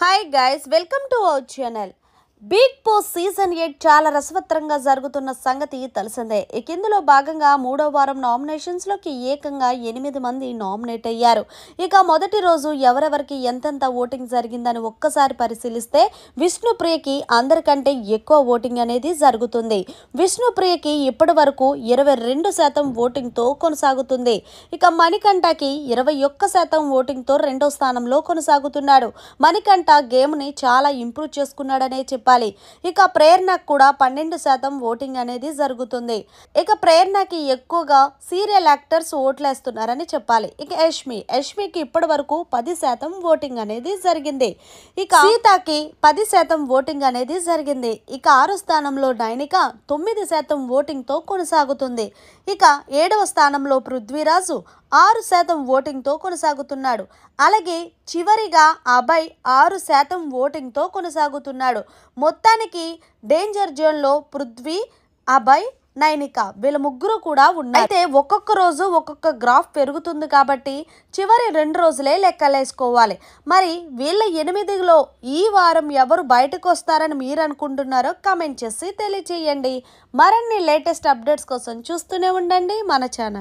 Hi guys, welcome to our channel. Big boss season eight చాలా రసవత్తరంగా జరుగుతున్న సంగతి తెలిసిందే ఇక ఇందులో భాగంగా మూడో వారం నామినేషన్స్లోకి ఏకంగా ఎనిమిది మంది నామినేట్ అయ్యారు ఇక మొదటి రోజు ఎవరెవరికి ఎంతెంత ఓటింగ్ జరిగిందని ఒక్కసారి పరిశీలిస్తే విష్ణుప్రియకి అందరికంటే ఎక్కువ ఓటింగ్ అనేది జరుగుతుంది విష్ణుప్రియకి ఇప్పటి వరకు ఇరవై రెండు శాతం ఓటింగ్తో కొనసాగుతుంది ఇక మణికంఠకి ఇరవై ఒక్క శాతం ఓటింగ్తో రెండో స్థానంలో కొనసాగుతున్నాడు మణికంఠ గేమ్ని చాలా ఇంప్రూవ్ చేసుకున్నాడనే చెప్పి చెప్పాలి ఇక ప్రేరణకు కూడా పన్నెండు శాతం ఓటింగ్ అనేది జరుగుతుంది ఇక ప్రేరణకి ఎక్కువగా సీరియల్ యాక్టర్స్ ఓట్లేస్తున్నారని చెప్పాలి ఇక యష్మి యష్మికి ఇప్పటి వరకు పది శాతం ఓటింగ్ అనేది జరిగింది ఇక సీతాకి పది శాతం ఓటింగ్ అనేది జరిగింది ఇక ఆరు స్థానంలో నైనిక తొమ్మిది శాతం ఓటింగ్తో కొనసాగుతుంది ఇక ఏడవ స్థానంలో పృథ్వీరాజు ఆరు శాతం ఓటింగ్తో కొనసాగుతున్నాడు అలాగే చివరిగా అభయ్ ఆరు శాతం ఓటింగ్తో కొనసాగుతున్నాడు మొత్తానికి డేంజర్ జోన్లో పృథ్వీ అభయ్ నైనిక వీళ్ళ ముగ్గురు కూడా ఉన్నాయి అయితే ఒక్కొక్క రోజు ఒక్కొక్క గ్రాఫ్ పెరుగుతుంది కాబట్టి చివరి రెండు రోజులే లెక్కలేసుకోవాలి మరి వీళ్ళ ఎనిమిదిలో ఈ వారం ఎవరు బయటకు వస్తారని మీరు అనుకుంటున్నారో కమెంట్ చేసి తెలియచేయండి మరిన్ని లేటెస్ట్ అప్డేట్స్ కోసం చూస్తూనే ఉండండి మన ఛానల్